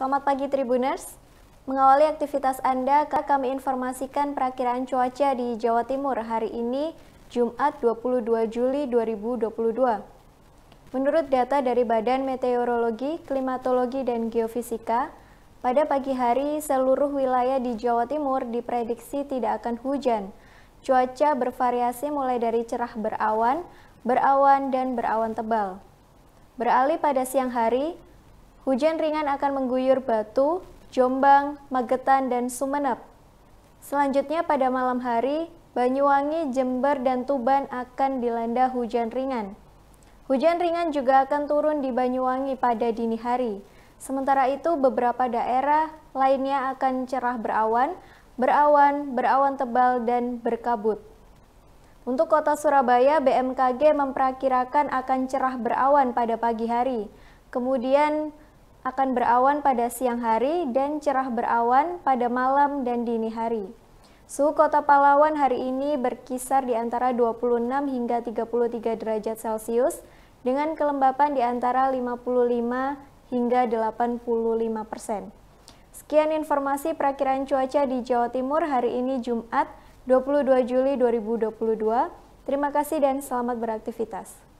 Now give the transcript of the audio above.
Selamat pagi Tribuners. Mengawali aktivitas Anda, kami informasikan perakiran cuaca di Jawa Timur hari ini, Jumat 22 Juli 2022. Menurut data dari Badan Meteorologi, Klimatologi, dan Geofisika, pada pagi hari seluruh wilayah di Jawa Timur diprediksi tidak akan hujan. Cuaca bervariasi mulai dari cerah berawan, berawan, dan berawan tebal. Beralih pada siang hari, Hujan ringan akan mengguyur Batu, Jombang, Magetan, dan Sumenep. Selanjutnya pada malam hari, Banyuwangi, Jember, dan Tuban akan dilanda hujan ringan. Hujan ringan juga akan turun di Banyuwangi pada dini hari. Sementara itu, beberapa daerah lainnya akan cerah berawan, berawan, berawan tebal, dan berkabut. Untuk kota Surabaya, BMKG memperkirakan akan cerah berawan pada pagi hari. Kemudian akan berawan pada siang hari dan cerah berawan pada malam dan dini hari. Suhu kota Palawan hari ini berkisar di antara 26 hingga 33 derajat Celcius dengan kelembapan di antara 55 hingga 85 persen. Sekian informasi perakiran cuaca di Jawa Timur hari ini Jumat 22 Juli 2022. Terima kasih dan selamat beraktivitas.